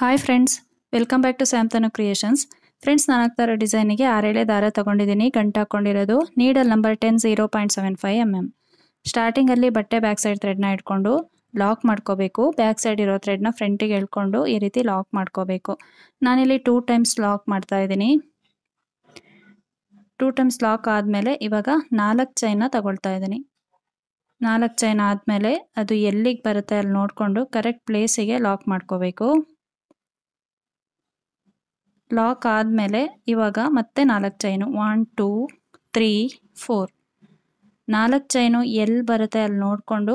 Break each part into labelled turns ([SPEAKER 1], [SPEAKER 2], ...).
[SPEAKER 1] hi friends welcome back to ಸ್ಯಾಮ್ತನು creations friends ನಾನು ಇರೋ ಡಿಸೈನಿಗೆ ಆರೇಳೆ ದಾರ ತೊಗೊಂಡಿದ್ದೀನಿ ಗಂಟು ಹಾಕ್ಕೊಂಡಿರೋದು needle number ten zero point seven five M M ಸ್ಟಾರ್ಟಿಂಗಲ್ಲಿ ಬಟ್ಟೆ ಬ್ಯಾಕ್ ಸೈಡ್ ಥ್ರೆಡ್ನ ಇಟ್ಕೊಂಡು ಲಾಕ್ ಮಾಡ್ಕೋಬೇಕು ಬ್ಯಾಕ್ ಸೈಡ್ ಇರೋ ಥ್ರೆಡ್ನ ಫ್ರಂಟಿಗೆ ಎಳ್ಕೊಂಡು ಈ ರೀತಿ ಲಾಕ್ ಮಾಡ್ಕೋಬೇಕು ನಾನಿಲ್ಲಿ ಟೂ ಟೈಮ್ಸ್ ಲಾಕ್ ಮಾಡ್ತಾ ಇದ್ದೀನಿ ಟೂ ಟೈಮ್ಸ್ ಲಾಕ್ ಆದಮೇಲೆ ಇವಾಗ ನಾಲ್ಕು ಚೈನ ತಗೊಳ್ತಾ ಇದ್ದೀನಿ ನಾಲ್ಕು ಚೈನ್ ಆದಮೇಲೆ ಅದು ಎಲ್ಲಿಗೆ ಬರುತ್ತೆ ಅಲ್ಲಿ ನೋಡಿಕೊಂಡು ಕರೆಕ್ಟ್ ಪ್ಲೇಸಿಗೆ ಲಾಕ್ ಮಾಡ್ಕೋಬೇಕು ಲಾಕ್ ಆದಮೇಲೆ ಇವಾಗ ಮತ್ತೆ ನಾಲ್ಕು chain one two three four ನಾಲ್ಕು ಚೈನು ಎಲ್ಲಿ ಬರುತ್ತೆ ಅಲ್ಲಿ ನೋಡಿಕೊಂಡು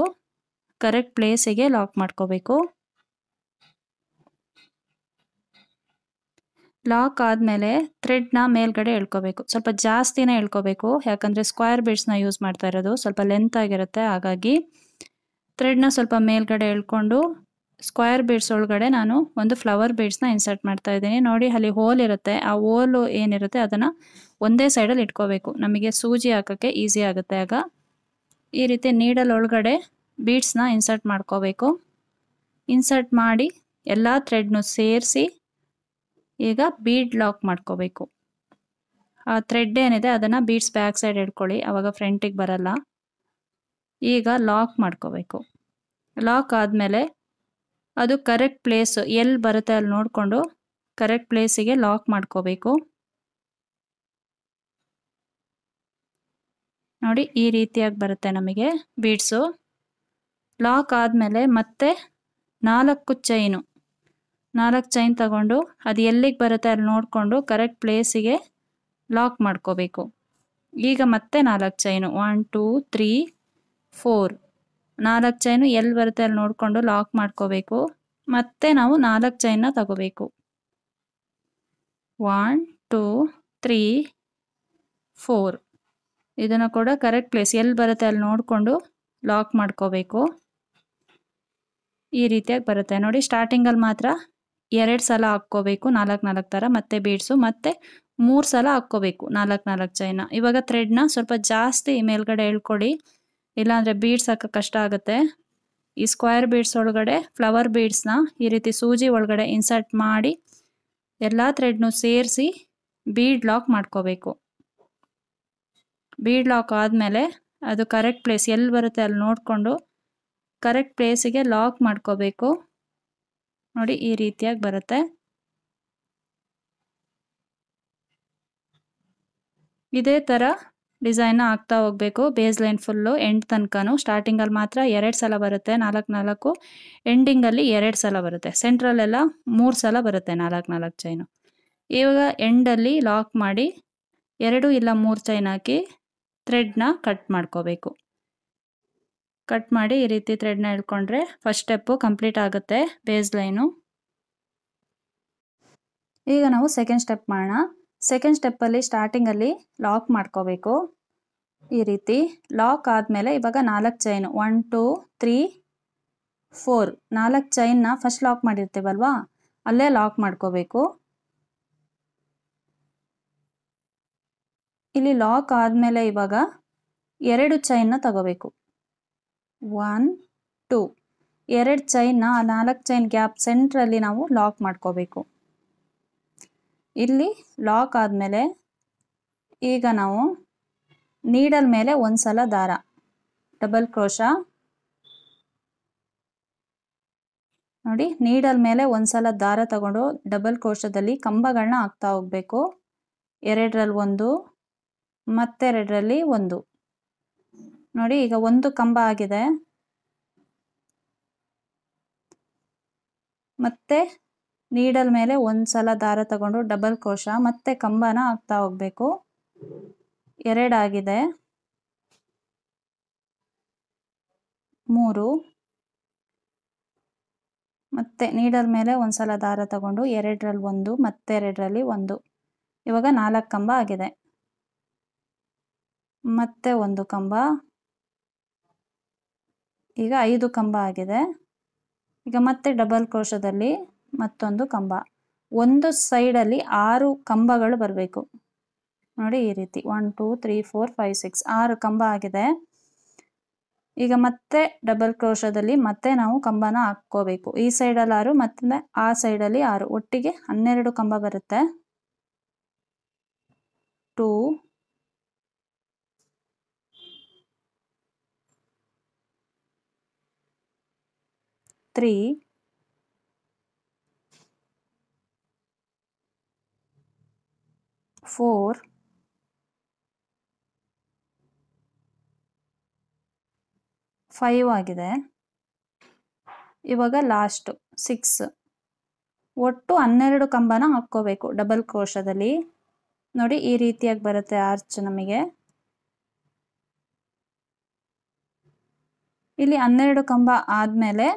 [SPEAKER 1] ಕರೆಕ್ಟ್ ಪ್ಲೇಸಿಗೆ ಲಾಕ್ ಮಾಡ್ಕೋಬೇಕು ಲಾಕ್ ಆದಮೇಲೆ ಥ್ರೆಡ್ನ ಮೇಲ್ಗಡೆ ಎಳ್ಕೋಬೇಕು ಸ್ವಲ್ಪ ಜಾಸ್ತಿನೇ ಎಳ್ಕೋಬೇಕು ಯಾಕಂದರೆ ಸ್ಕ್ವೇರ್ ಬೀಡ್ಸ್ನ ಯೂಸ್ ಮಾಡ್ತಾ ಇರೋದು ಸ್ವಲ್ಪ ಲೆಂತ್ ಆಗಿರುತ್ತೆ ಹಾಗಾಗಿ ಥ್ರೆಡ್ನ ಸ್ವಲ್ಪ ಮೇಲ್ಗಡೆ ಎಳ್ಕೊಂಡು ಸ್ಕ್ವಯರ್ ಬೀಡ್ಸ್ ಒಳಗಡೆ ನಾನು ಒಂದು ಫ್ಲವರ್ ಬೀಡ್ಸ್ನ ಇನ್ಸರ್ಟ್ ಮಾಡ್ತಾ ಇದ್ದೀನಿ ನೋಡಿ ಅಲ್ಲಿ ಹೋಲ್ ಇರುತ್ತೆ ಆ ಹೋಲು ಏನಿರುತ್ತೆ ಅದನ್ನು ಒಂದೇ ಸೈಡಲ್ಲಿ ಇಟ್ಕೋಬೇಕು ನಮಗೆ ಸೂಜಿ ಹಾಕೋಕ್ಕೆ ಈಸಿ ಆಗುತ್ತೆ ಆಗ ಈ ರೀತಿ ನೀಡಲ್ ಒಳಗಡೆ ಬೀಡ್ಸ್ನ ಇನ್ಸರ್ಟ್ ಮಾಡ್ಕೋಬೇಕು ಇನ್ಸರ್ಟ್ ಮಾಡಿ ಎಲ್ಲ ಥ್ರೆಡ್ನು ಸೇರಿಸಿ ಈಗ ಬೀಡ್ ಲಾಕ್ ಮಾಡ್ಕೋಬೇಕು ಆ ಥ್ರೆಡ್ ಏನಿದೆ ಅದನ್ನು ಬೀಡ್ಸ್ ಬ್ಯಾಕ್ ಸೈಡ್ ಇಟ್ಕೊಳ್ಳಿ ಆವಾಗ ಫ್ರಂಟಿಗೆ ಬರಲ್ಲ ಈಗ ಲಾಕ್ ಮಾಡ್ಕೋಬೇಕು ಲಾಕ್ ಆದಮೇಲೆ ಅದು ಕರೆಕ್ಟ್ ಪ್ಲೇಸು ಎಲ್ಲಿ ಬರುತ್ತೆ ಅಲ್ಲಿ ನೋಡಿಕೊಂಡು ಕರೆಕ್ಟ್ ಪ್ಲೇಸಿಗೆ ಲಾಕ್ ಮಾಡ್ಕೋಬೇಕು ನೋಡಿ ಈ ರೀತಿಯಾಗಿ ಬರುತ್ತೆ ನಮಗೆ ಬೀಡ್ಸು ಲಾಕ್ ಆದಮೇಲೆ ಮತ್ತೆ ನಾಲ್ಕು ಚೈನು ನಾಲ್ಕು ಚೈನ್ ತಗೊಂಡು ಅದು ಎಲ್ಲಿಗೆ ಬರುತ್ತೆ ಅಲ್ಲಿ ನೋಡಿಕೊಂಡು ಕರೆಕ್ಟ್ ಪ್ಲೇಸಿಗೆ ಲಾಕ್ ಮಾಡ್ಕೋಬೇಕು ಈಗ ಮತ್ತೆ ನಾಲ್ಕು chain one two three four ನಾಲ್ಕು ಚೈನು ಎಲ್ಲಿ ಬರುತ್ತೆ ಅಲ್ಲಿ ನೋಡಿಕೊಂಡು ಲಾಕ್ ಮಾಡ್ಕೋಬೇಕು ಮತ್ತೆ ನಾವು ನಾಲ್ಕು ನ ತಗೋಬೇಕು ಒನ್ ಟೂ ತ್ರೀ ಫೋರ್ ಇದನ್ನು ಕೂಡ ಕರೆಕ್ಟ್ ಪ್ಲೇಸ್ ಎಲ್ಲಿ ಬರುತ್ತೆ ಅಲ್ಲಿ ನೋಡಿಕೊಂಡು ಲಾಕ್ ಮಾಡ್ಕೋಬೇಕು ಈ ರೀತಿಯಾಗಿ ಬರುತ್ತೆ ನೋಡಿ ಸ್ಟಾರ್ಟಿಂಗಲ್ಲಿ ಮಾತ್ರ ಎರಡು ಸಲ ಹಾಕ್ಕೋಬೇಕು ನಾಲ್ಕು ನಾಲ್ಕು ಥರ ಮತ್ತೆ ಬೀಡ್ಸು ಮತ್ತೆ ಮೂರು ಸಲ ಹಾಕ್ಕೋಬೇಕು ನಾಲ್ಕು ನಾಲ್ಕು ಚೈನ ಇವಾಗ ಥ್ರೆಡ್ನ ಸ್ವಲ್ಪ ಜಾಸ್ತಿ ಮೇಲ್ಗಡೆ ಹೇಳ್ಕೊಡಿ ಇಲ್ಲಾಂದರೆ ಬೀಡ್ಸ್ ಹಾಕೋ ಕಷ್ಟ ಆಗುತ್ತೆ ಈ ಸ್ಕ್ವೇರ್ ಬೀಡ್ಸ್ ಒಳಗಡೆ ಫ್ಲವರ್ ಬೀಡ್ಸ್ನ ಈ ರೀತಿ ಸೂಜಿ ಒಳಗಡೆ ಇನ್ಸರ್ಟ್ ಮಾಡಿ ಎಲ್ಲ ಥ್ರೆಡ್ನೂ ಸೇರಿಸಿ ಬೀಡ್ ಲಾಕ್ ಮಾಡ್ಕೋಬೇಕು ಬೀಡ್ ಲಾಕ್ ಆದಮೇಲೆ ಅದು ಕರೆಕ್ಟ್ ಪ್ಲೇಸ್ ಎಲ್ಲಿ ಬರುತ್ತೆ ಅಲ್ಲಿ ನೋಡಿಕೊಂಡು ಕರೆಕ್ಟ್ ಪ್ಲೇಸಿಗೆ ಲಾಕ್ ಮಾಡ್ಕೋಬೇಕು ನೋಡಿ ಈ ರೀತಿಯಾಗಿ ಬರುತ್ತೆ ಇದೇ ಥರ ಡಿಸೈನ್ನ ಹಾಕ್ತಾ ಹೋಗಬೇಕು ಬೇಸ್ ಲೈನ್ ಫುಲ್ಲು ಎಂಡ್ ತನಕನೂ ಸ್ಟಾರ್ಟಿಂಗಲ್ಲಿ ಮಾತ್ರ ಎರಡು ಸಲ ಬರುತ್ತೆ ನಾಲ್ಕು ನಾಲ್ಕು ಎಂಡಿಂಗಲ್ಲಿ ಎರಡು ಸಲ ಬರುತ್ತೆ ಸೆಂಟ್ರಲ್ಲೆಲ್ಲ ಮೂರು ಸಲ ಬರುತ್ತೆ ನಾಲ್ಕು ನಾಲ್ಕು ಚೈನು ಇವಾಗ ಎಂಡಲ್ಲಿ ಲಾಕ್ ಮಾಡಿ ಎರಡು ಇಲ್ಲ ಮೂರು ಚೈನ್ ಹಾಕಿ ಥ್ರೆಡ್ನ ಕಟ್ ಮಾಡ್ಕೋಬೇಕು ಕಟ್ ಮಾಡಿ ಈ ರೀತಿ ಥ್ರೆಡ್ನ ಇಳ್ಕೊಂಡ್ರೆ ಫಸ್ಟ್ ಸ್ಟೆಪ್ಪು ಕಂಪ್ಲೀಟ್ ಆಗುತ್ತೆ ಬೇಸ್ ಲೈನು ಈಗ ನಾವು ಸೆಕೆಂಡ್ ಸ್ಟೆಪ್ ಮಾಡೋಣ ಸೆಕೆಂಡ್ ಸ್ಟೆಪ್ಪಲ್ಲಿ ಸ್ಟಾರ್ಟಿಂಗಲ್ಲಿ ಲಾಕ್ ಮಾಡ್ಕೋಬೇಕು ಈ ರೀತಿ ಲಾಕ್ ಆದಮೇಲೆ ಇವಾಗ ನಾಲ್ಕು chain one two three four ನಾಲ್ಕು ಚೈನ್ನ ಫಸ್ಟ್ ಲಾಕ್ ಮಾಡಿರ್ತೀವಲ್ವಾ ಅಲ್ಲೇ ಲಾಕ್ ಮಾಡ್ಕೋಬೇಕು ಇಲ್ಲಿ ಲಾಕ್ ಆದಮೇಲೆ ಇವಾಗ ಎರಡು ಚೈನ್ನ ತಗೋಬೇಕು ಒನ್ ಟೂ ಎರಡು ಚೈನ್ನ ನಾಲ್ಕು ಚೈನ್ ಗ್ಯಾಪ್ ಸೆಂಟ್ರಲ್ಲಿ ನಾವು ಲಾಕ್ ಮಾಡ್ಕೋಬೇಕು ಇಲ್ಲಿ ಲಾಕ್ ಆದಮೇಲೆ ಈಗ ನಾವು ನೀಡಲ್ ಮೇಲೆ ಒಂದು ಸಲ ದಾರ ಡಬಲ್ ಕ್ರೋಶ ನೋಡಿ ನೀಡಲ್ ಮೇಲೆ ಒಂದು ಸಲ ದಾರ ತಗೊಂಡು ಡಬಲ್ ಕ್ರೋಶದಲ್ಲಿ ಕಂಬಗಳನ್ನ ಹಾಕ್ತಾ ಹೋಗ್ಬೇಕು ಎರಡರಲ್ಲಿ ಒಂದು ಮತ್ತೆರಡರಲ್ಲಿ ಒಂದು ನೋಡಿ ಈಗ ಒಂದು ಕಂಬ ಆಗಿದೆ ಮತ್ತೆ ನೀಡಲ್ ಮೇಲೆ ಒಂದು ಸಲ ದಾರ ತಗೊಂಡು ಡಬಲ್ ಕೋಶ ಮತ್ತೆ ಕಂಬನ ಹಾಕ್ತಾ ಹೋಗ್ಬೇಕು ಎರಡಾಗಿದೆ ಮೂರು ಮತ್ತೆ ನೀಡಲ್ ಮೇಲೆ ಒಂದು ಸಲ ದಾರ ತಗೊಂಡು ಎರಡರಲ್ಲಿ ಒಂದು ಮತ್ತೆ ಎರಡರಲ್ಲಿ ಒಂದು ಇವಾಗ ನಾಲ್ಕು ಕಂಬ ಆಗಿದೆ ಮತ್ತೆ ಒಂದು ಕಂಬ ಈಗ ಐದು ಕಂಬ ಆಗಿದೆ ಈಗ ಮತ್ತೆ ಡಬಲ್ ಕೋಶದಲ್ಲಿ ಮತ್ತೊಂದು ಕಂಬ ಒಂದು ಸೈಡಲ್ಲಿ ಆರು ಕಂಬಗಳು ಬರಬೇಕು ನೋಡಿ ಈ ರೀತಿ one two three four five six ಆರು ಕಂಬ ಆಗಿದೆ ಈಗ ಮತ್ತೆ ಡಬಲ್ ಕ್ರೋಶದಲ್ಲಿ ಮತ್ತೆ ನಾವು ಕಂಬನ ಹಾಕ್ಕೋಬೇಕು ಈ ಸೈಡಲ್ಲಿ ಆರು ಮತ್ತೆ ಆ ಸೈಡಲ್ಲಿ ಆರು ಒಟ್ಟಿಗೆ ಹನ್ನೆರಡು ಕಂಬ ಬರುತ್ತೆ ಟೂ ತ್ರೀ ಫೋರ್ ಫೈವ್ ಆಗಿದೆ ಇವಾಗ ಲಾಸ್ಟ್ 6 ಒಟ್ಟು ಹನ್ನೆರಡು ಕಂಬನ ಹಾಕ್ಕೋಬೇಕು ಡಬಲ್ ಕೋಶದಲ್ಲಿ ನೋಡಿ ಈ ರೀತಿಯಾಗಿ ಬರುತ್ತೆ ಆರ್ಚ್ ನಮಗೆ ಇಲ್ಲಿ ಹನ್ನೆರಡು ಕಂಬ ಆದಮೇಲೆ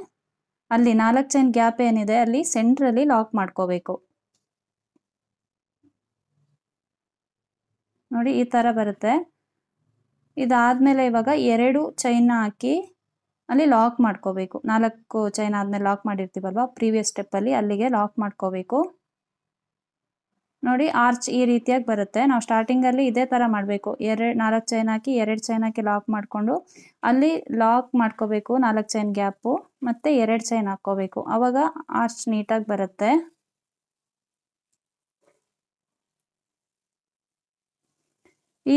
[SPEAKER 1] ಅಲ್ಲಿ ನಾಲ್ಕು ಚೈನ್ ಗ್ಯಾಪ್ ಏನಿದೆ ಅಲ್ಲಿ ಸೆಂಟ್ರಲ್ಲಿ ಲಾಕ್ ಮಾಡ್ಕೋಬೇಕು ನೋಡಿ ಈ ಥರ ಬರುತ್ತೆ ಇದಾದಮೇಲೆ ಇವಾಗ ಎರಡು ಚೈನ್ ಹಾಕಿ ಅಲ್ಲಿ ಲಾಕ್ ಮಾಡ್ಕೋಬೇಕು ನಾಲ್ಕು ಚೈನ್ ಆದಮೇಲೆ ಲಾಕ್ ಮಾಡಿರ್ತೀವಲ್ವ ಪ್ರೀವಿಯಸ್ ಸ್ಟೆಪ್ಪಲ್ಲಿ ಅಲ್ಲಿಗೆ ಲಾಕ್ ಮಾಡ್ಕೋಬೇಕು ನೋಡಿ ಆರ್ಚ್ ಈ ರೀತಿಯಾಗಿ ಬರುತ್ತೆ ನಾವು ಸ್ಟಾರ್ಟಿಂಗಲ್ಲಿ ಇದೇ ಥರ ಮಾಡಬೇಕು ಎರಡು ನಾಲ್ಕು ಚೈನ್ ಹಾಕಿ ಎರಡು ಚೈನ್ ಹಾಕಿ ಲಾಕ್ ಮಾಡಿಕೊಂಡು ಅಲ್ಲಿ ಲಾಕ್ ಮಾಡ್ಕೋಬೇಕು ನಾಲ್ಕು ಚೈನ್ ಗ್ಯಾಪು ಮತ್ತು ಎರಡು ಚೈನ್ ಹಾಕ್ಕೋಬೇಕು ಆವಾಗ ಆರ್ಚ್ ನೀಟಾಗಿ ಬರುತ್ತೆ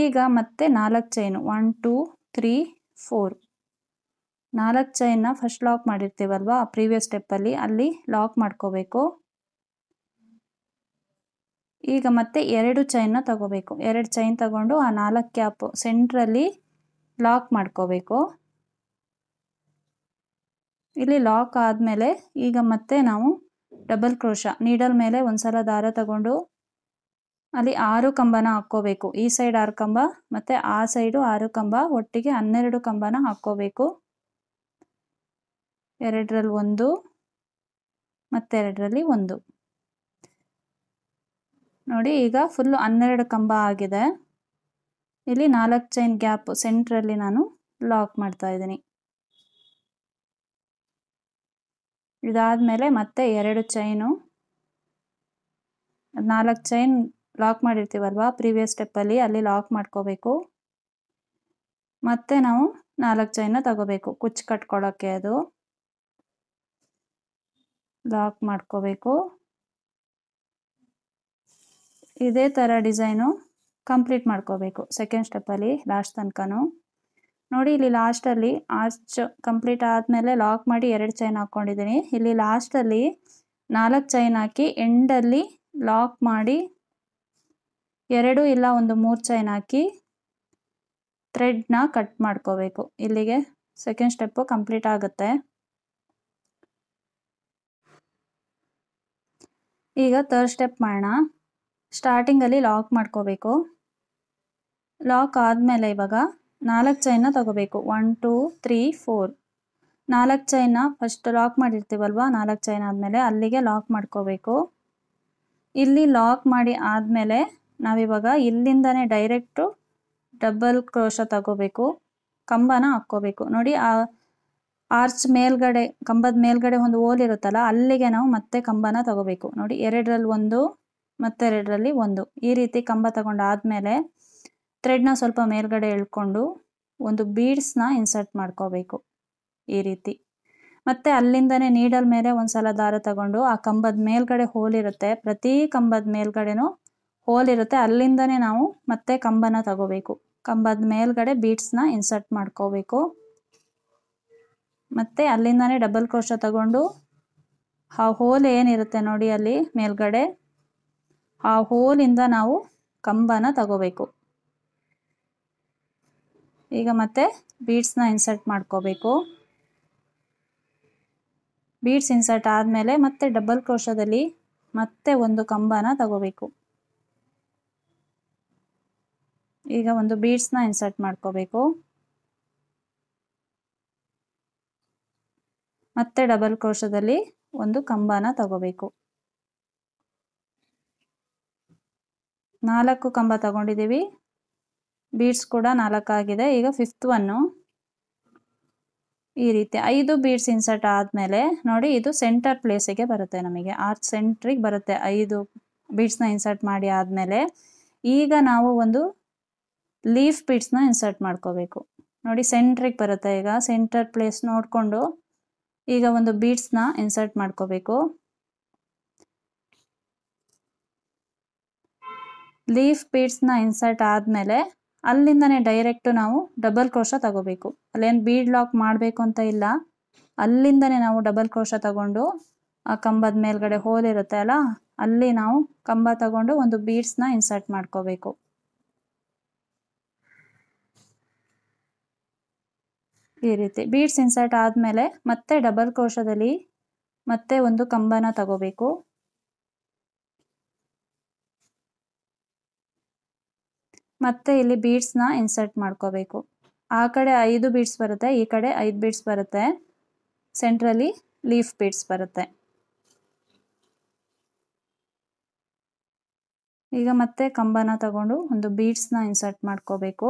[SPEAKER 1] ಈಗ ಮತ್ತೆ ನಾಲ್ಕು chain one two three four ನಾಲ್ಕು ಚೈನ್ನ ಫಸ್ಟ್ ಲಾಕ್ ಮಾಡಿರ್ತೀವಲ್ವಾ ಪ್ರೀವಿಯಸ್ ಸ್ಟೆಪ್ಪಲ್ಲಿ ಅಲ್ಲಿ ಲಾಕ್ ಮಾಡ್ಕೋಬೇಕು ಈಗ ಮತ್ತೆ ಎರಡು ಚೈನ್ನ ತಗೋಬೇಕು ಎರಡು ಚೈನ್ ತಗೊಂಡು ಆ ನಾಲ್ಕು ಕ್ಯಾಪ್ ಸೆಂಟ್ರಲ್ಲಿ ಲಾಕ್ ಮಾಡ್ಕೋಬೇಕು ಇಲ್ಲಿ ಲಾಕ್ ಆದಮೇಲೆ ಈಗ ಮತ್ತೆ ನಾವು ಡಬಲ್ ಕ್ರೋಶ ನೀಡಲ್ ಮೇಲೆ ಒಂದು ಸಲ ದಾರ ತಗೊಂಡು ಅಲ್ಲಿ ಆರು ಕಂಬನ ಹಾಕ್ಕೋಬೇಕು ಈ ಸೈಡ್ ಆರು ಕಂಬ ಮತ್ತೆ ಆ ಸೈಡು ಆರು ಕಂಬ ಒಟ್ಟಿಗೆ ಹನ್ನೆರಡು ಕಂಬನ ಹಾಕ್ಕೋಬೇಕು ಎರಡರಲ್ಲಿ ಒಂದು ಮತ್ತೆರಡರಲ್ಲಿ ಒಂದು ನೋಡಿ ಈಗ ಫುಲ್ಲು ಹನ್ನೆರಡು ಕಂಬ ಆಗಿದೆ ಇಲ್ಲಿ ನಾಲ್ಕು ಚೈನ್ ಗ್ಯಾಪ್ ಸೆಂಟ್ರಲ್ಲಿ ನಾನು ಲಾಕ್ ಮಾಡ್ತಾ ಇದ್ದೀನಿ ಇದಾದ ಮತ್ತೆ ಎರಡು ಚೈನು ನಾಲ್ಕು ಚೈನ್ ಲಾಕ್ ಮಾಡಿರ್ತೀವಲ್ವಾ ಪ್ರೀವಿಯಸ್ ಸ್ಟೆಪ್ಪಲ್ಲಿ ಅಲ್ಲಿ ಲಾಕ್ ಮಾಡ್ಕೋಬೇಕು ಮತ್ತೆ ನಾವು ನಾಲ್ಕು ಚೈನ ತಗೋಬೇಕು ಕುಚ್ಚು ಕಟ್ಕೊಳ್ಳೋಕ್ಕೆ ಅದು ಲಾಕ್ ಮಾಡ್ಕೋಬೇಕು ಇದೇ ಥರ ಡಿಸೈನು ಕಂಪ್ಲೀಟ್ ಮಾಡ್ಕೋಬೇಕು ಸೆಕೆಂಡ್ ಸ್ಟೆಪ್ಪಲ್ಲಿ ಲಾಸ್ಟ್ ತನಕನೂ ನೋಡಿ ಇಲ್ಲಿ ಲಾಸ್ಟಲ್ಲಿ ಆರ್ಚ್ ಕಂಪ್ಲೀಟ್ ಆದಮೇಲೆ ಲಾಕ್ ಮಾಡಿ ಎರಡು ಚೈನ್ ಹಾಕ್ಕೊಂಡಿದ್ದೀನಿ ಇಲ್ಲಿ ಲಾಸ್ಟಲ್ಲಿ ನಾಲ್ಕು ಚೈನ್ ಹಾಕಿ ಎಂಡಲ್ಲಿ ಲಾಕ್ ಮಾಡಿ ಎರಡು ಇಲ್ಲ ಒಂದು ಮೂರು ಚೈನ್ ಹಾಕಿ ಥ್ರೆಡ್ನ ಕಟ್ ಮಾಡ್ಕೋಬೇಕು ಇಲ್ಲಿಗೆ ಸೆಕೆಂಡ್ ಸ್ಟೆಪ್ಪು ಕಂಪ್ಲೀಟ್ ಆಗುತ್ತೆ ಈಗ ತರ್ಡ್ ಸ್ಟೆಪ್ ಮಾಡೋಣ ಸ್ಟಾರ್ಟಿಂಗಲ್ಲಿ ಲಾಕ್ ಮಾಡ್ಕೋಬೇಕು ಲಾಕ್ ಆದಮೇಲೆ ಇವಾಗ ನಾಲ್ಕು ಚೈನ ತಗೋಬೇಕು ಒನ್ ಟೂ ತ್ರೀ ಫೋರ್ ನಾಲ್ಕು ಚೈನ ಫಸ್ಟ್ ಲಾಕ್ ಮಾಡಿರ್ತೀವಲ್ವಾ ನಾಲ್ಕು ಚೈನ್ ಆದಮೇಲೆ ಅಲ್ಲಿಗೆ ಲಾಕ್ ಮಾಡ್ಕೋಬೇಕು ಇಲ್ಲಿ ಲಾಕ್ ಮಾಡಿ ಆದಮೇಲೆ ನಾವಿವಾಗ ಇಲ್ಲಿಂದನೇ ಡೈರೆಕ್ಟು ಡಬಲ್ ಕ್ರೋಶ ತಗೋಬೇಕು ಕಂಬನ ಹಾಕ್ಕೋಬೇಕು ನೋಡಿ ಆ ಆರ್ಚ್ ಮೇಲ್ಗಡೆ ಕಂಬದ ಮೇಲ್ಗಡೆ ಒಂದು ಹೋಲ್ ಇರುತ್ತಲ್ಲ ಅಲ್ಲಿಗೆ ನಾವು ಮತ್ತೆ ಕಂಬನ ತಗೋಬೇಕು ನೋಡಿ ಎರಡರಲ್ಲಿ ಒಂದು ಮತ್ತೆ ಎರಡರಲ್ಲಿ ಒಂದು ಈ ರೀತಿ ಕಂಬ ತಗೊಂಡಾದಮೇಲೆ ಥ್ರೆಡ್ನ ಸ್ವಲ್ಪ ಮೇಲ್ಗಡೆ ಎಳ್ಕೊಂಡು ಒಂದು ಬೀಡ್ಸ್ನ ಇನ್ಸರ್ಟ್ ಮಾಡ್ಕೋಬೇಕು ಈ ರೀತಿ ಮತ್ತೆ ಅಲ್ಲಿಂದನೇ ನೀಡಲ್ ಮೇಲೆ ಒಂದ್ಸಲ ದಾರ ತಗೊಂಡು ಆ ಕಂಬದ ಮೇಲ್ಗಡೆ ಹೋಲ್ ಇರುತ್ತೆ ಪ್ರತಿ ಕಂಬದ ಮೇಲ್ಗಡೆನೂ ಹೋಲ್ ಇರುತ್ತೆ ಅಲ್ಲಿಂದನೇ ನಾವು ಮತ್ತೆ ಕಂಬನ ತಗೋಬೇಕು ಕಂಬದ ಮೇಲ್ಗಡೆ ಬೀಟ್ಸ್ನ ಇನ್ಸರ್ಟ್ ಮಾಡ್ಕೋಬೇಕು ಮತ್ತೆ ಅಲ್ಲಿಂದನೇ ಡಬಲ್ ಕ್ರೋಶ ತಗೊಂಡು ಆ ಹೋಲ್ ಏನಿರುತ್ತೆ ನೋಡಿ ಅಲ್ಲಿ ಮೇಲ್ಗಡೆ ಆ ಹೋಲಿಂದ ನಾವು ಕಂಬನ ತಗೋಬೇಕು ಈಗ ಮತ್ತೆ ಬೀಡ್ಸ್ನ ಇನ್ಸರ್ಟ್ ಮಾಡ್ಕೋಬೇಕು ಬೀಡ್ಸ್ ಇನ್ಸರ್ಟ್ ಆದ್ಮೇಲೆ ಮತ್ತೆ ಡಬಲ್ ಕ್ರೋಶದಲ್ಲಿ ಮತ್ತೆ ಒಂದು ಕಂಬನ ತಗೋಬೇಕು ಈಗ ಒಂದು ಬೀಡ್ಸ್ನ ಇನ್ಸರ್ಟ್ ಮಾಡ್ಕೋಬೇಕು ಮತ್ತೆ ಡಬಲ್ ಕೋಶದಲ್ಲಿ ಒಂದು ಕಂಬನ ತಗೋಬೇಕು ನಾಲ್ಕು ಕಂಬ ತಗೊಂಡಿದ್ದೀವಿ ಬೀಡ್ಸ್ ಕೂಡ ನಾಲ್ಕಾಗಿದೆ ಈಗ ಫಿಫ್ತ್ ಒನ್ನು ಈ ರೀತಿ ಐದು ಬೀಡ್ಸ್ ಇನ್ಸರ್ಟ್ ಆದ್ಮೇಲೆ ನೋಡಿ ಇದು ಸೆಂಟರ್ ಪ್ಲೇಸಿಗೆ ಬರುತ್ತೆ ನಮಗೆ ಆರ್ ಸೆಂಟ್ರಿಗೆ ಬರುತ್ತೆ ಐದು ಬೀಡ್ಸ್ನ ಇನ್ಸರ್ಟ್ ಮಾಡಿ ಆದ್ಮೇಲೆ ಈಗ ನಾವು ಒಂದು ಲೀಫ್ ನ ಇನ್ಸರ್ಟ್ ಮಾಡ್ಕೋಬೇಕು ನೋಡಿ ಸೆಂಟ್ರಿಗೆ ಬರುತ್ತೆ ಈಗ ಸೆಂಟರ್ ಪ್ಲೇಸ್ ನೋಡಿಕೊಂಡು ಈಗ ಒಂದು ಬೀಟ್ಸ್ನ ಇನ್ಸರ್ಟ್ ಮಾಡ್ಕೋಬೇಕು ಲೀಫ್ ನ ಇನ್ಸರ್ಟ್ ಆದಮೇಲೆ ಅಲ್ಲಿಂದನೇ ಡೈರೆಕ್ಟು ನಾವು ಡಬಲ್ ಕ್ರೋಶ ತಗೋಬೇಕು ಅಲ್ಲೇನು ಬೀಡ್ ಲಾಕ್ ಮಾಡಬೇಕು ಅಂತ ಇಲ್ಲ ಅಲ್ಲಿಂದನೇ ನಾವು ಡಬಲ್ ಕ್ರೋಶ ತಗೊಂಡು ಆ ಕಂಬದ ಮೇಲ್ಗಡೆ ಹೋಲ್ ಇರುತ್ತೆ ಅಲ್ಲ ಅಲ್ಲಿ ನಾವು ಕಂಬ ತಗೊಂಡು ಒಂದು ಬೀಡ್ಸ್ನ ಇನ್ಸರ್ಟ್ ಮಾಡ್ಕೋಬೇಕು ಈ ರೀತಿ ಬೀಡ್ಸ್ ಇನ್ಸರ್ಟ್ ಆದಮೇಲೆ ಮತ್ತೆ ಡಬಲ್ ಕೋಶದಲ್ಲಿ ಮತ್ತೆ ಒಂದು ಕಂಬನ ತಗೋಬೇಕು ಮತ್ತೆ ಇಲ್ಲಿ ಬೀಡ್ಸ್ನ ಇನ್ಸರ್ಟ್ ಮಾಡ್ಕೋಬೇಕು ಆ ಕಡೆ ಐದು ಬೀಡ್ಸ್ ಬರುತ್ತೆ ಈ ಕಡೆ ಐದು ಬೀಡ್ಸ್ ಬರುತ್ತೆ ಸೆಂಟ್ರಲ್ಲಿ ಲೀಫ್ ಬೀಡ್ಸ್ ಬರುತ್ತೆ ಈಗ ಮತ್ತೆ ಕಂಬನ ತಗೊಂಡು ಒಂದು ಬೀಡ್ಸ್ನ ಇನ್ಸರ್ಟ್ ಮಾಡ್ಕೋಬೇಕು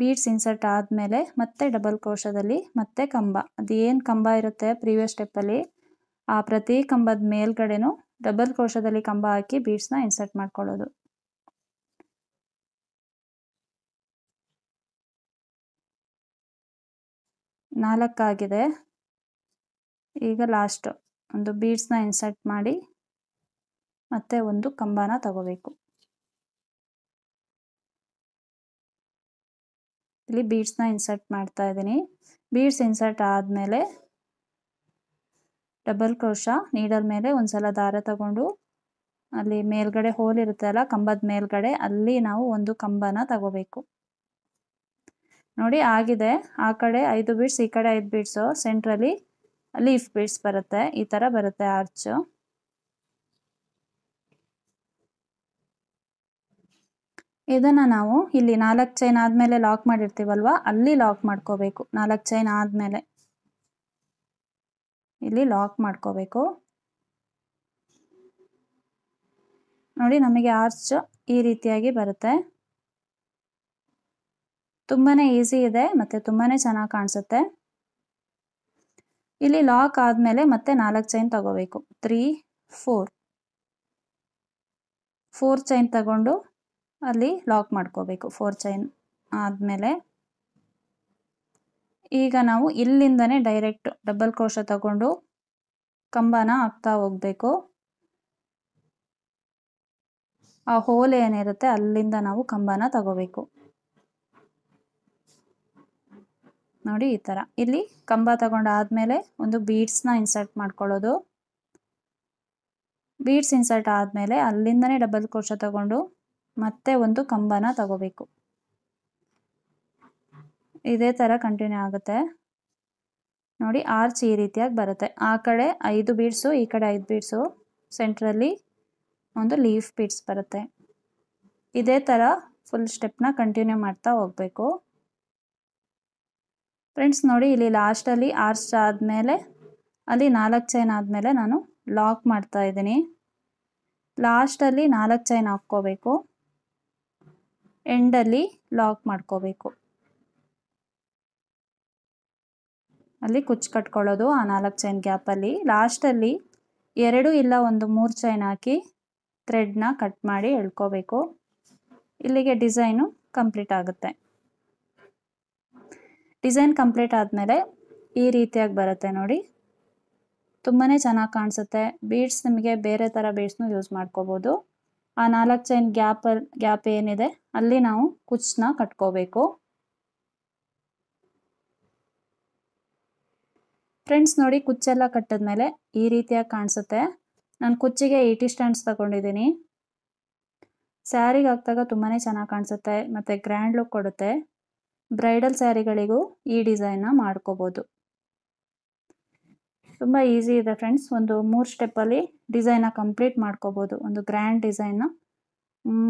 [SPEAKER 1] ಬೀಡ್ಸ್ ಇನ್ಸರ್ಟ್ ಆದಮೇಲೆ ಮತ್ತೆ ಡಬಲ್ ಕೋಶದಲ್ಲಿ ಮತ್ತೆ ಕಂಬ ಅದೇನು ಕಂಬ ಇರುತ್ತೆ ಪ್ರೀವಿಯಸ್ ಸ್ಟೆಪ್ಪಲ್ಲಿ ಆ ಪ್ರತಿ ಕಂಬದ ಮೇಲ್ಗಡೆನೂ ಡಬಲ್ ಕೋಶದಲ್ಲಿ ಕಂಬ ಹಾಕಿ ಬೀಡ್ಸ್ನ ಇನ್ಸರ್ಟ್ ಮಾಡ್ಕೊಳ್ಳೋದು ನಾಲ್ಕಾಗಿದೆ ಈಗ ಲಾಸ್ಟ್ ಒಂದು ಬೀಡ್ಸ್ನ ಇನ್ಸರ್ಟ್ ಮಾಡಿ ಮತ್ತೆ ಒಂದು ಕಂಬನ ತಗೋಬೇಕು ಇಲ್ಲಿ ಬೀಡ್ಸ್ನ ಇನ್ಸರ್ಟ್ ಮಾಡ್ತಾ ಇದ್ದೀನಿ ಬೀಡ್ಸ್ ಇನ್ಸರ್ಟ್ ಆದಮೇಲೆ ಡಬಲ್ ಕ್ರೋಶ ನೀಡಲ್ ಮೇಲೆ ಒಂದ್ಸಲ ದಾರ ತಗೊಂಡು ಅಲ್ಲಿ ಮೇಲ್ಗಡೆ ಹೋಲ್ ಇರುತ್ತೆ ಅಲ್ಲ ಕಂಬದ ಮೇಲ್ಗಡೆ ಅಲ್ಲಿ ನಾವು ಒಂದು ಕಂಬನ ತಗೋಬೇಕು ನೋಡಿ ಆಗಿದೆ ಆ ಕಡೆ ಐದು ಬೀಡ್ಸ್ ಈ ಕಡೆ ಐದು ಬೀಡ್ಸು ಸೆಂಟ್ರಲ್ಲಿ ಲೀಫ್ ಬೀಡ್ಸ್ ಬರುತ್ತೆ ಈ ಥರ ಬರುತ್ತೆ ಆರ್ಚು ಇದನ್ನು ನಾವು ಇಲ್ಲಿ ನಾಲ್ಕು ಚೈನ್ ಆದಮೇಲೆ ಲಾಕ್ ಮಾಡಿರ್ತೀವಲ್ವ ಅಲ್ಲಿ ಲಾಕ್ ಮಾಡ್ಕೋಬೇಕು ನಾಲ್ಕು ಚೈನ್ ಆದಮೇಲೆ ಇಲ್ಲಿ ಲಾಕ್ ಮಾಡ್ಕೋಬೇಕು ನೋಡಿ ನಮಗೆ ಆರ್ಚ್ ಈ ರೀತಿಯಾಗಿ ಬರುತ್ತೆ ತುಂಬಾ ಈಸಿ ಇದೆ ಮತ್ತು ತುಂಬಾ ಚೆನ್ನಾಗಿ ಕಾಣಿಸುತ್ತೆ ಇಲ್ಲಿ ಲಾಕ್ ಆದಮೇಲೆ ಮತ್ತೆ ನಾಲ್ಕು ಚೈನ್ ತಗೋಬೇಕು ತ್ರೀ ಫೋರ್ ಫೋರ್ ಚೈನ್ ತಗೊಂಡು ಅಲ್ಲಿ ಲಾಕ್ ಮಾಡ್ಕೋಬೇಕು ಫೋರ್ ಚೈನ್ ಆದಮೇಲೆ ಈಗ ನಾವು ಇಲ್ಲಿಂದನೇ ಡೈರೆಕ್ಟ್ ಡಬಲ್ ಕ್ರೋಶ ತಗೊಂಡು ಕಂಬನ ಹಾಕ್ತಾ ಹೋಗಬೇಕು ಆ ಹೋಲ್ ಏನಿರುತ್ತೆ ಅಲ್ಲಿಂದ ನಾವು ಕಂಬನ ತಗೋಬೇಕು ನೋಡಿ ಈ ಥರ ಇಲ್ಲಿ ಕಂಬ ತಗೊಂಡಾದಮೇಲೆ ಒಂದು ಬೀಡ್ಸ್ನ ಇನ್ಸರ್ಟ್ ಮಾಡ್ಕೊಳ್ಳೋದು ಬೀಡ್ಸ್ ಇನ್ಸರ್ಟ್ ಆದಮೇಲೆ ಅಲ್ಲಿಂದನೇ ಡಬಲ್ ಕ್ರೋಶ ತಗೊಂಡು ಮತ್ತೆ ಒಂದು ಕಂಬನ ತಗೋಬೇಕು ಇದೇ ಥರ ಕಂಟಿನ್ಯೂ ಆಗುತ್ತೆ ನೋಡಿ ಆರ್ಚ್ ಈ ರೀತಿಯಾಗಿ ಬರುತ್ತೆ ಆ ಕಡೆ ಐದು ಬೀಡ್ಸು ಈ ಕಡೆ ಐದು ಬೀಡ್ಸು ಸೆಂಟ್ರಲ್ಲಿ ಒಂದು ಲೀಫ್ ಬೀಡ್ಸ್ ಬರುತ್ತೆ ಇದೇ ಥರ ಫುಲ್ ಸ್ಟೆಪ್ನ ಕಂಟಿನ್ಯೂ ಮಾಡ್ತಾ ಹೋಗಬೇಕು ಫ್ರೆಂಡ್ಸ್ ನೋಡಿ ಇಲ್ಲಿ ಲಾಸ್ಟಲ್ಲಿ ಆರ್ಚ್ ಆದಮೇಲೆ ಅಲ್ಲಿ ನಾಲ್ಕು ಚೈನ್ ಆದಮೇಲೆ ನಾನು ಲಾಕ್ ಮಾಡ್ತಾ ಇದ್ದೀನಿ ಲಾಸ್ಟಲ್ಲಿ ನಾಲ್ಕು ಚೈನ್ ಹಾಕ್ಕೋಬೇಕು ಎಂಡಲ್ಲಿ ಲಾಕ್ ಮಾಡ್ಕೋಬೇಕು ಅಲ್ಲಿ ಕುಚ್ಚು ಕಟ್ಕೊಳ್ಳೋದು ಆ ನಾಲ್ಕು ಚೈನ್ ಗ್ಯಾಪಲ್ಲಿ ಲಾಸ್ಟಲ್ಲಿ ಎರಡು ಇಲ್ಲ ಒಂದು ಮೂರು ಚೈನ್ ಹಾಕಿ ಥ್ರೆಡ್ನ ಕಟ್ ಮಾಡಿ ಎಳ್ಕೋಬೇಕು ಇಲ್ಲಿಗೆ ಡಿಸೈನು ಕಂಪ್ಲೀಟ್ ಆಗುತ್ತೆ ಡಿಸೈನ್ ಕಂಪ್ಲೀಟ್ ಆದಮೇಲೆ ಈ ರೀತಿಯಾಗಿ ಬರುತ್ತೆ ನೋಡಿ ತುಂಬಾ ಚೆನ್ನಾಗಿ ಕಾಣಿಸುತ್ತೆ ಬೀಡ್ಸ್ ನಿಮಗೆ ಬೇರೆ ಥರ ಬೀಡ್ಸ್ನೂ ಯೂಸ್ ಮಾಡ್ಕೋಬೋದು ಆ ನಾಲ್ಕು ಚೈನ್ ಗ್ಯಾಪ್ ಗ್ಯಾಪ್ ಏನಿದೆ ಅಲ್ಲಿ ನಾವು ಕುಚ್ನ ಕಟ್ಕೋಬೇಕು ಫ್ರೆಂಡ್ಸ್ ನೋಡಿ ಕುಚ್ಚೆಲ್ಲ ಕಟ್ಟಿದ್ಮೇಲೆ ಈ ರೀತಿಯಾಗಿ ಕಾಣಿಸುತ್ತೆ ನಾನು ಕುಚ್ಚಿಗೆ ಏಯ್ಟಿ ಸ್ಟ್ಯಾಂಡ್ಸ್ ತಗೊಂಡಿದ್ದೀನಿ ಸ್ಯಾರಿಗೆ ಹಾಕ್ದಾಗ ತುಂಬಾ ಚೆನ್ನಾಗಿ ಕಾಣಿಸುತ್ತೆ ಮತ್ತು ಗ್ರ್ಯಾಂಡ್ ಲುಕ್ ಕೊಡುತ್ತೆ ಬ್ರೈಡಲ್ ಸ್ಯಾರಿಗಳಿಗೂ ಈ ಡಿಸೈನ್ನ ಮಾಡ್ಕೋಬೋದು ತುಂಬ ಈಸಿ ಇದೆ ಫ್ರೆಂಡ್ಸ್ ಒಂದು ಮೂರು ಸ್ಟೆಪ್ಪಲ್ಲಿ ಡಿಸೈನ ಕಂಪ್ಲೀಟ್ ಮಾಡ್ಕೋಬೋದು ಒಂದು ಗ್ರ್ಯಾಂಡ್ ಡಿಸೈನ್ನ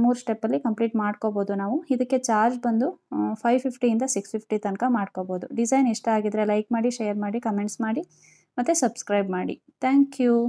[SPEAKER 1] ಮೂರು ಸ್ಟೆಪ್ಪಲ್ಲಿ ಕಂಪ್ಲೀಟ್ ಮಾಡ್ಕೋಬೋದು ನಾವು ಇದಕ್ಕೆ ಚಾರ್ಜ್ ಬಂದು ಫೈವ್ ಫಿಫ್ಟಿಯಿಂದ ಸಿಕ್ಸ್ ಫಿಫ್ಟಿ ತನಕ ಮಾಡ್ಕೋಬೋದು ಡಿಸೈನ್ ಇಷ್ಟ ಆಗಿದರೆ ಲೈಕ್ ಮಾಡಿ ಶೇರ್ ಮಾಡಿ ಕಮೆಂಟ್ಸ್ ಮಾಡಿ ಮತ್ತು ಸಬ್ಸ್ಕ್ರೈಬ್ ಮಾಡಿ ಥ್ಯಾಂಕ್ ಯು